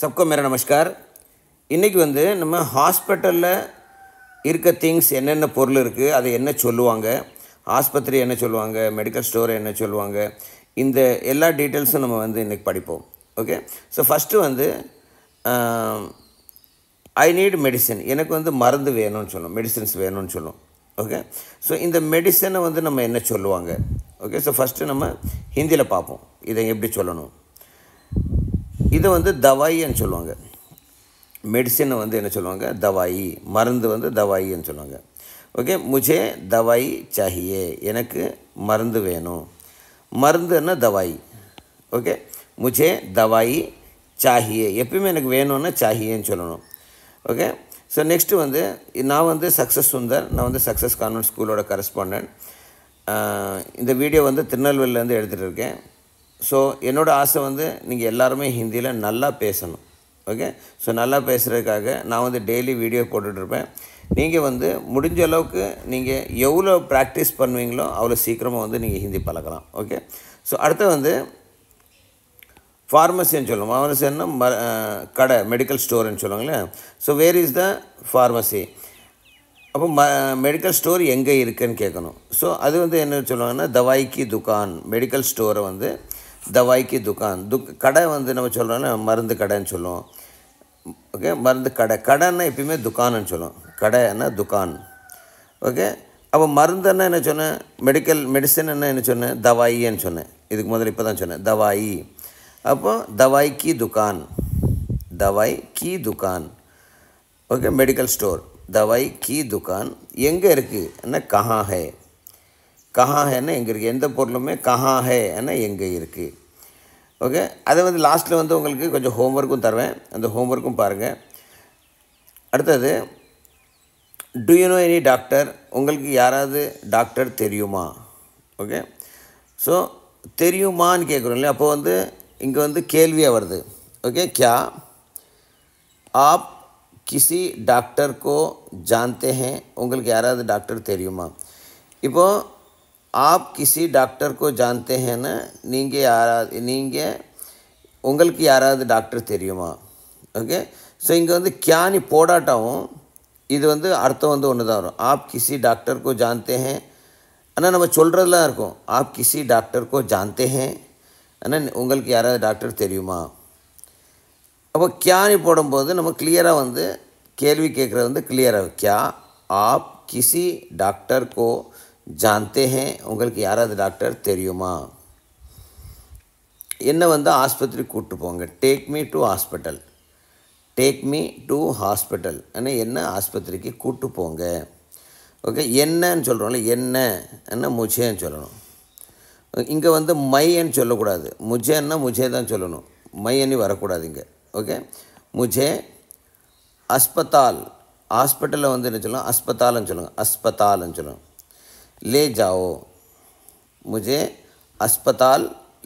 சப்கோ மேரா நமஸ்கார் இன்றைக்கி வந்து நம்ம ஹாஸ்பிட்டலில் இருக்க திங்ஸ் என்னென்ன பொருள் இருக்குது அதை என்ன சொல்லுவாங்க ஆஸ்பத்திரி என்ன சொல்லுவாங்க மெடிக்கல் ஸ்டோர் என்ன சொல்லுவாங்க இந்த எல்லா டீட்டெயில்ஸும் நம்ம வந்து இன்றைக்கி படிப்போம் ஓகே ஸோ ஃபஸ்ட்டு வந்து ஐ நீட் மெடிசன் எனக்கு வந்து மருந்து வேணும்னு சொல்லும் மெடிசன்ஸ் வேணும்னு சொல்லும் ஓகே ஸோ இந்த மெடிசனை வந்து நம்ம என்ன சொல்லுவாங்க ஓகே ஸோ ஃபஸ்ட்டு நம்ம ஹிந்தியில் பார்ப்போம் இதை எப்படி சொல்லணும் இதை வந்து தவாயின்னு சொல்லுவாங்க மெடிசின் வந்து என்ன சொல்லுவாங்க தவாயி மருந்து வந்து தவாயின்னு சொல்லுவாங்க ஓகே முஜே தவாயி சஹியே எனக்கு மருந்து வேணும் மருந்துன்னா தவாய் ஓகே முஜே தவாயி சாஹியே எப்பயுமே எனக்கு வேணும்னா சாஹியேன்னு சொல்லணும் ஓகே ஸோ நெக்ஸ்ட்டு வந்து நான் வந்து சக்ஸஸ் சுந்தர் நான் வந்து சக்ஸஸ் கான்வென்ட் ஸ்கூலோட கரஸ்பாண்டன்ட் இந்த வீடியோ வந்து திருநெல்வேலியிலேருந்து எடுத்துகிட்டு இருக்கேன் ஸோ என்னோடய ஆசை வந்து நீங்கள் எல்லாருமே ஹிந்தியில் நல்லா பேசணும் ஓகே ஸோ நல்லா பேசுகிறதுக்காக நான் வந்து டெய்லி வீடியோ போட்டுட்ருப்பேன் நீங்கள் வந்து முடிஞ்ச அளவுக்கு நீங்கள் எவ்வளோ ப்ராக்டிஸ் பண்ணுவீங்களோ அவ்வளோ சீக்கிரமாக வந்து நீங்கள் ஹிந்தி பழகலாம் ஓகே ஸோ அடுத்து வந்து ஃபார்மசின்னு சொல்லுவோம் ஃபார்மசின்னா ம கடை மெடிக்கல் ஸ்டோர்னு சொல்லுவாங்களே so where is the pharmacy அப்போ ம மெடிக்கல் ஸ்டோர் எங்கே இருக்குதுன்னு கேட்கணும் ஸோ அது வந்து என்ன சொல்லுவாங்கன்னா தவாய்க்கு துக்கான் மெடிக்கல் ஸ்டோரை வந்து தவாய்க்கு துக்கான் துக் கடை வந்து நம்ம சொல்கிறோன்னா மருந்து கடைன்னு சொல்லுவோம் ஓகே மருந்து கடை கடைன்னா எப்பயுமே துக்கானுன்னு சொல்லுவோம் கடைன்னா துக்கான் ஓகே அப்போ மருந்துன்னா என்ன சொன்னேன் மெடிக்கல் மெடிசன் என்ன என்ன சொன்னேன் தவாயின்னு சொன்னேன் இதுக்கு முதல்ல இப்போ தான் சொன்னேன் தவாயி அப்போது தவாய் கி துக்கான் தவாய் கி துக்கான் ஓகே மெடிக்கல் ஸ்டோர் தவாய் கி துக்கான் எங்கே இருக்குது என்ன கஹாஹே கஹா ஹேன்னா எங்கே இருக்குது எந்த பொருளுமே கஹா ஹேன்னா எங்கே இருக்குது ஓகே அதை வந்து லாஸ்ட்டில் வந்து உங்களுக்கு கொஞ்சம் ஹோம்ஒர்க்கும் தருவேன் அந்த ஹோம்ஒர்க்கும் பாருங்கள் அடுத்தது do you know any doctor உங்களுக்கு யாராவது டாக்டர் தெரியுமா ஓகே ஸோ தெரியுமான்னு கேட்குறோம் இல்லையா அப்போ வந்து இங்கே வந்து கேள்வியாக வருது ஓகே கியா ஆப் கிசி டாக்டர் கோ ஜான்தே உங்களுக்கு யாராவது டாக்டர் தெரியுமா இப்போது ஆப் கிசி டாக்டர் கோ ஜான்தே நீங்கள் யாராவது நீங்கள் உங்களுக்கு யாராவது டாக்டர் தெரியுமா ஓகே ஸோ இங்கே வந்து கியானி போடாட்டாவும் இது வந்து அர்த்தம் வந்து ஒன்று தான் வரும் ஆப் கிசி டாக்டர் கோ ஜான்தே ஹேன் ஆனால் நம்ம சொல்கிறதுலாம் இருக்கும் ஆப் கிசி டாக்டர் கோ ஜான்தே ஹேன் ஆனால் உங்களுக்கு யாராவது டாக்டர் தெரியுமா அப்போ கியானி போடும்போது நம்ம கிளியராக வந்து கேள்வி கேட்குறது வந்து கிளியராக கியா ஆப் கிசி டாக்டர் கோ ஜான்தே हैं உங்களுக்கு யாராவது டாக்டர் தெரியுமா என்ன வந்து ஆஸ்பத்திரி கூப்பிட்டு போங்க take me to hospital take me to hospital ஆனால் என்ன ஆஸ்பத்திரிக்கு கூப்பிட்டு போங்க ஓகே என்னன்னு சொல்கிறோம்ல என்ன என்ன முஜேன்னு சொல்லணும் இங்கே வந்து மையன்னு சொல்லக்கூடாது முஜேன்னா முஜே தான் சொல்லணும் மையன்னு வரக்கூடாது இங்கே ஓகே முஜே அஸ்பத்தால் ஹாஸ்பிட்டலில் வந்து என்ன சொல்லலாம் அஸ்பத்தால்னு சொல்லுங்கள் அஸ்பத்தால்னு சொல்லணும் லே ஜாவோ முஜே அஸ்பத்தால்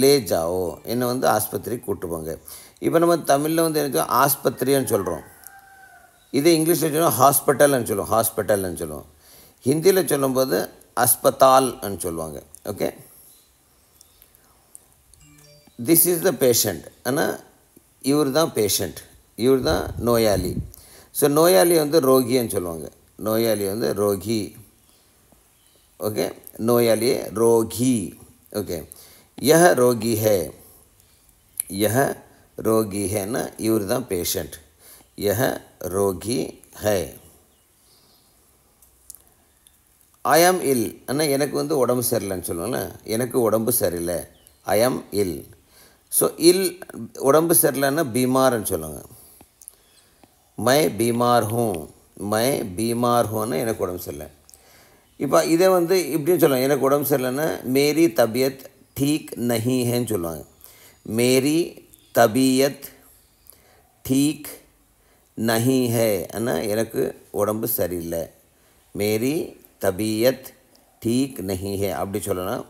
லே ஜாவோ என்னை வந்து ஆஸ்பத்திரி கூட்டு போங்க இப்போ நம்ம தமிழில் வந்து என்ன ஆஸ்பத்திரின்னு சொல்கிறோம் இதே இங்கிலீஷில் சொல்லுவோம் ஹாஸ்பிட்டல்னு சொல்லுவோம் ஹாஸ்பிட்டல்னு சொல்லுவோம் ஹிந்தியில் சொல்லும்போது அஸ்பத்தால்னு சொல்லுவாங்க okay this is the patient ஆனால் இவர் தான் பேஷண்ட் இவர் தான் நோயாளி ஸோ நோயாளி வந்து ரோகின்னு சொல்லுவாங்க நோயாளி வந்து ரோகி ओके நோயாளி रोगी ओके यह रोगी है यह रोगी है ना इवर தான் பேஷண்ட் यह रोगी है ஐ ஆம் இல் ஆனால் எனக்கு வந்து உடம்பு சரியில்லைன்னு சொல்லுவோம்ல எனக்கு உடம்பு சரியில்லை ஐ ஆம் இல் ஸோ இல் உடம்பு சரியில்லைன்னா பீமார்னு சொல்லுவாங்க மை பீமார் ஹோம் மை பீமார் ஹூன்னு எனக்கு உடம்பு சரியில்லை இப்போ இதை வந்து இப்படின்னு சொல்லுவாங்க எனக்கு உடம்பு சரியில்லைன்னா மேரி தபியத் டீக் நஹீஹேன்னு சொல்லுவாங்க மேரி தபியத் டீக் நஹி ஹே ஆனால் எனக்கு உடம்பு சரியில்லை மேரி தபியத் டீக் நஹி ஹே அப்படி சொல்லலாம்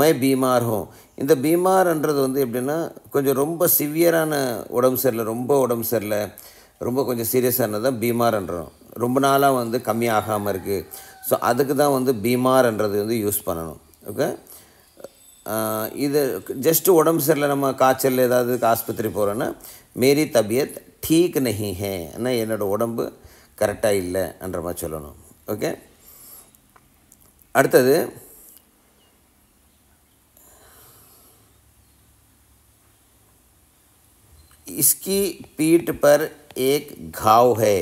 மை பீமார் ஹோம் இந்த பீமார்ன்றது வந்து எப்படின்னா கொஞ்சம் ரொம்ப சிவியரான உடம்பு சரியில்லை ரொம்ப உடம்பு சரியில்லை ரொம்ப கொஞ்சம் சீரியஸானது தான் பீமார்ன்றோம் ரொம்ப நாளாக வந்து கம்மியாகாமல் இருக்குது ஸோ அதுக்கு தான் வந்து பீமார்ன்றது வந்து யூஸ் பண்ணணும் ஓகே இது ஜஸ்ட்டு உடம்பு சரியில்லை நம்ம காய்ச்சல் ஏதாவது ஆஸ்பத்திரி போகிறோன்னா மேரி தபியத் டீக் நஹி ஹே ஏன்னா என்னோடய உடம்பு கரெக்டாக இல்லைன்ற மாதிரி சொல்லணும் ஓகே அடுத்தது இஸ்கி பீட் பர் ஏக் காவ் ஹே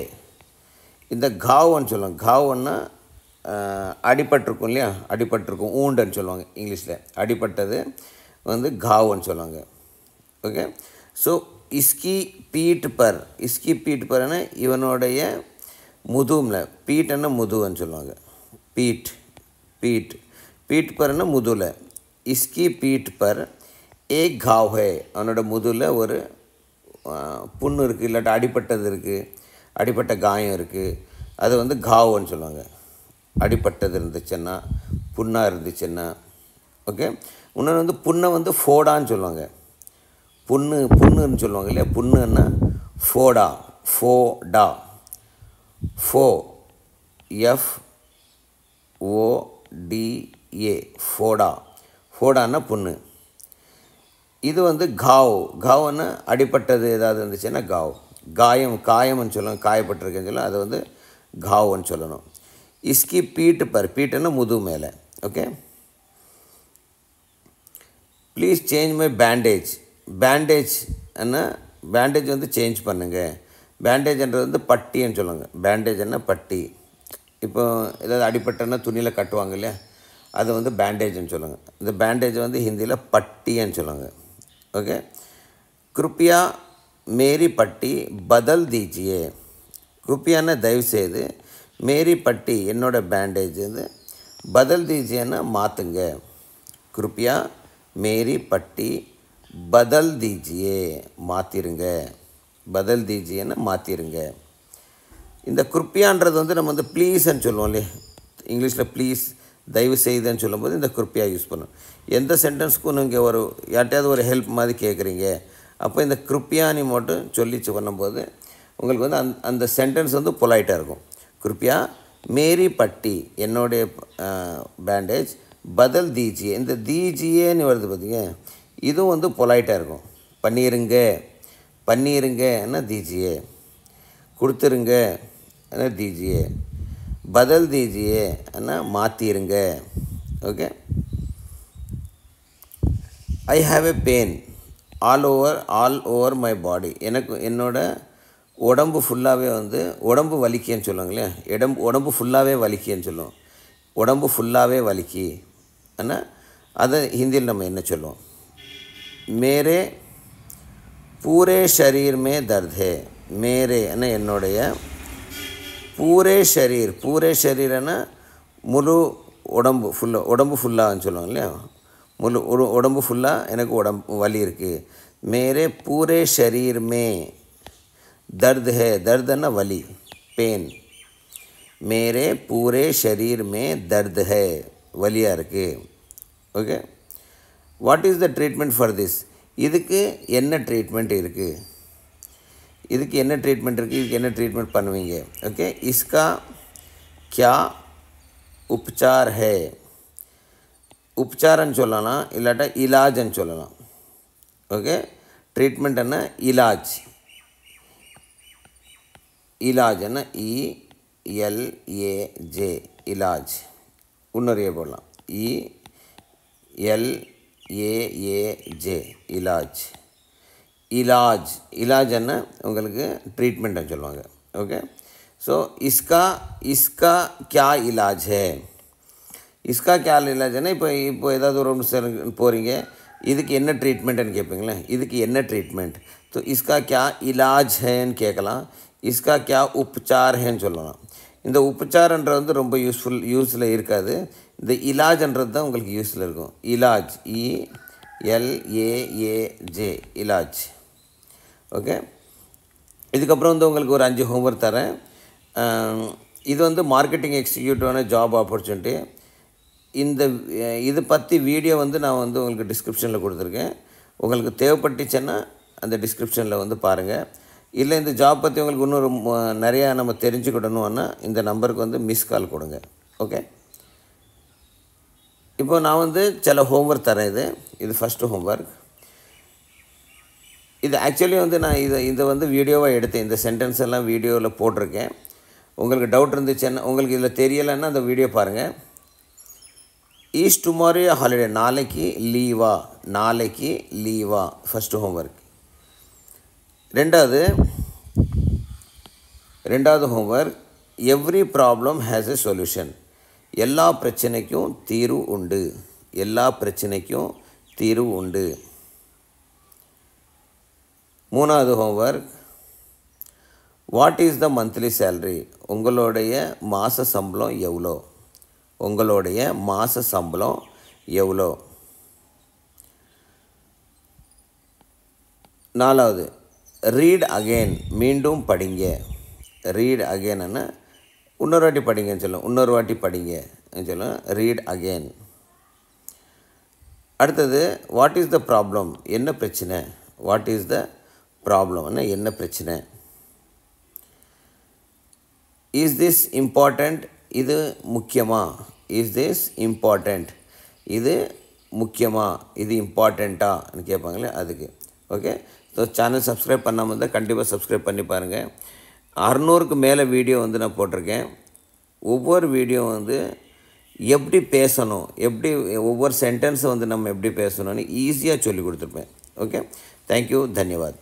இந்த காவன்னு சொல்லுவோம் காவன்னா அடிபட்டிருக்கும் இல்லையா அடிபட்டிருக்கும் ஊண்டுன்னு சொல்லுவாங்க இங்கிலீஷில் அடிபட்டது வந்து காவுன்னு சொல்லுவாங்க ஓகே ஸோ இஸ்கி பீட் பர் இஸ்கி பீட் பர்னு இவனுடைய முதுமில் பீட்டுன்னா முதுன்னு சொல்லுவாங்க பீட் பீட் பீட் பர்னு முதுல இஸ்கி பீட் பர் ஏ காவ் ஹே அவனோட முதுவில் ஒரு புண்ணு இருக்குது இல்லாட்டி அடிப்பட்டது இருக்குது அடிப்பட்ட காயம் இருக்குது அது வந்து காவுன்னு சொல்லுவாங்க அடிப்பட்டது இருந்துச்சுன்னா புண்ணாக இருந்துச்சுன்னா ஓகே இன்னொன்று வந்து புண்ணை வந்து ஃபோடான்னு சொல்லுவாங்க புண்ணு புண்ணுன்னு சொல்லுவாங்க இல்லையா புண்ணுன்னா ஃபோடா ஃபோடா ஃபோ எஃப் ஓடிஏ ஃபோடா ஃபோடான்னா புண்ணு இது வந்து காவ் காவ்னா அடிப்பட்டது ஏதாவது இருந்துச்சுன்னா காவ் காயம் காயம்னு சொல்லணும் காயப்பட்டிருக்குன்னு சொல்லலாம் அது வந்து காவ்னு சொல்லணும் இஸ்கி பீட்டு பர் पीठ है மேலே okay please change my bandage bandage என்ன பேண்டேஜ் வந்து சேஞ்ச் பண்ணுங்கள் பேண்டேஜ்ன்றது வந்து பட்டின்னு சொல்லுங்கள் பேண்டேஜ்னா பட்டி இப்போ ஏதாவது அடிப்பட்டனா துணியில் கட்டுவாங்க இல்லையா அது வந்து பேண்டேஜ்னு சொல்லுங்கள் இந்த பேண்டேஜ் வந்து ஹிந்தியில் பட்டின்னு சொல்லுங்கள் ஓகே கிருப்பியா மேரி பட்டி பதல் தீஜியே கிருப்பியானா தயவு செய்து மேரி பட்டி என்னோடய பேண்டேஜ் வந்து பதல் தீஜியன்னா மாற்றுங்க குருப்பியா மேரி பட்டி பதல் தீஜியே மாற்றிருங்க பதல் தீஜியன்னு மாற்றிருங்க இந்த குருப்பியான்றது வந்து நம்ம வந்து ப்ளீஸ்ன்னு சொல்லுவோம் இல்லையா இங்கிலீஷில் ப்ளீஸ் தயவு செய்துன்னு சொல்லும்போது இந்த குருப்பியாக யூஸ் பண்ணும் எந்த சென்டென்ஸ்க்கும் நீங்கள் ஒரு யார்ட்டையாவது ஒரு ஹெல்ப் மாதிரி கேட்குறீங்க அப்போ இந்த குருப்பியானி மட்டும் சொல்லிச்சு பண்ணும்போது உங்களுக்கு வந்து அந் அந்த சென்டென்ஸ் வந்து பொலைட்டாக இருக்கும் கிருப்பியா மேரி பட்டி என்னுடைய பேண்டேஜ் பதில் தீஜியே இந்த தீஜியேன்னு வருது பார்த்தீங்க இதுவும் வந்து பொலைட்டாக இருக்கும் பண்ணிடுங்க என்ன தீஜியே கொடுத்துருங்க என்ன தீஜியே பதில் தீஜியே என்ன மாற்றிருங்க okay I have a pain all over all over my body எனக்கு என்னோடய உடம்பு ஃபுல்லாகவே வந்து உடம்பு வலிக்கன்னு சொல்லுவாங்களேன் இடம் உடம்பு ஃபுல்லாகவே வலிக்கன்னு சொல்லுவோம் உடம்பு ஃபுல்லாகவே வலிக்கி ஆனால் அதை ஹிந்தியில் நம்ம என்ன சொல்லுவோம் மேரே பூரே ஷரீர்மே தர்தே மேரே என்ன என்னுடைய பூரே ஷரீர் பூரே ஷரீரனா முழு உடம்பு ஃபுல்லாக உடம்பு ஃபுல்லாகன்னு சொல்லுவாங்க இல்லையா முழு உடம்பு ஃபுல்லாக எனக்கு உடம்பு வலி இருக்குது மேரே பூரே ஷரீர்மே दर्द है दर्द न वली पेन मेरे पूरे शरीर में दर्द है वलियर के okay what is the treatment for this इन ट्रीटमेंट इतनी ट्रीटमेंट इन ट्रीटमेंट पड़वी ओके इसका क्या उपचार है उपचार चलना इलाटा इलाज ओके ट्रीटमेंट इलाज इलाज है इलाज इलाज उन्ेल इलाजे इलाज इलाज इलाज ट्रीटमेंट ओके सो इसका इसका क्या इलाज है इसका क्या इलाज है इतनी इन ट्रीटमेंट केपी इतनी ट्रीटमेंट तो इसका क्या इलाज है केकल இஸ்கா கியா உப்சார்ஹேன்னு சொல்லலாம் இந்த உபச்சார்ன்ற வந்து ரொம்ப யூஸ்ஃபுல் யூஸில் இருக்காது இந்த இலாஜ்ன்றது தான் உங்களுக்கு யூஸில் இருக்கும் இலாஜ் இ எல்ஏஏஜே இலாஜ் ஓகே இதுக்கப்புறம் வந்து உங்களுக்கு ஒரு அஞ்சு ஹோம்ஒர்க் தரேன் இது வந்து மார்க்கெட்டிங் எக்ஸிக்யூட்டிவான ஜாப் ஆப்பர்ச்சுனிட்டி இந்த இது பற்றி வீடியோ வந்து நான் வந்து உங்களுக்கு டிஸ்கிரிப்ஷனில் கொடுத்துருக்கேன் உங்களுக்கு தேவைப்பட்டுச்சுன்னா அந்த டிஸ்கிரிப்ஷனில் வந்து பாருங்கள் இல்லை இந்த ஜாப் பற்றி உங்களுக்கு இன்னொரு நிறையா நம்ம தெரிஞ்சுக்கிடணும்னா இந்த நம்பருக்கு வந்து மிஸ் கால் கொடுங்க ஓகே இப்போ நான் வந்து சில ஹோம்ஒர்க் தரேன் இது இது ஃபஸ்ட்டு ஹோம்ஒர்க் இது ஆக்சுவலி வந்து நான் இதை இதை வந்து வீடியோவாக எடுத்தேன் இந்த சென்டென்ஸ் எல்லாம் வீடியோவில் போட்டிருக்கேன் உங்களுக்கு டவுட் இருந்துச்சுன்னா உங்களுக்கு இதில் தெரியலைன்னா அந்த வீடியோ பாருங்கள் ஈஸ்ட் டுமாரோ ஹாலிடே நாளைக்கு லீவா நாளைக்கு லீவா ஃபஸ்ட்டு ஹோம்ஒர்க் ரெண்டாவது ரெண்டாவது homework every problem has a solution எல்லா பிரச்சனைக்கும் தீர்வு உண்டு எல்லா பிரச்சனைக்கும் தீர்வு உண்டு மூணாவது homework what is the monthly salary உங்களுடைய மாத சம்பளம் எவ்வளோ உங்களுடைய மாத சம்பளம் எவ்வளோ நாலாவது ரீட் அகெயின் மீண்டும் படிங்க ரீட் அகெயின்னு இன்னொரு வாட்டி படிங்கன்னு சொல்லும் இன்னொரு வாட்டி படிங்க சொல்லும் ரீட் அகெயின் அடுத்தது வாட் இஸ் த ப்ராப்ளம் என்ன பிரச்சனை வாட் இஸ் த ப்ராப்ளம்னா என்ன பிரச்சனை இஸ் திஸ் இம்பார்ட்டண்ட் இது முக்கியமா இஸ் திஸ் இம்பார்ட்டண்ட் இது முக்கியமாக இது இம்பார்ட்டண்ட்டா கேட்பாங்களே அதுக்கு ஓகே ஸோ சேனல் சப்ஸ்கிரைப் பண்ணாமல் இருந்தால் கண்டிப்பாக சப்ஸ்கிரைப் பண்ணி பாருங்கள் அறநூறுக்கு மேலே வீடியோ வந்து நான் போட்டிருக்கேன் ஒவ்வொரு வீடியோ வந்து எப்படி பேசணும் எப்படி ஒவ்வொரு சென்டென்ஸை வந்து நம்ம எப்படி பேசணும்னு ஈஸியாக சொல்லி கொடுத்துருப்பேன் ஓகே தேங்க்யூ தன்யவாத்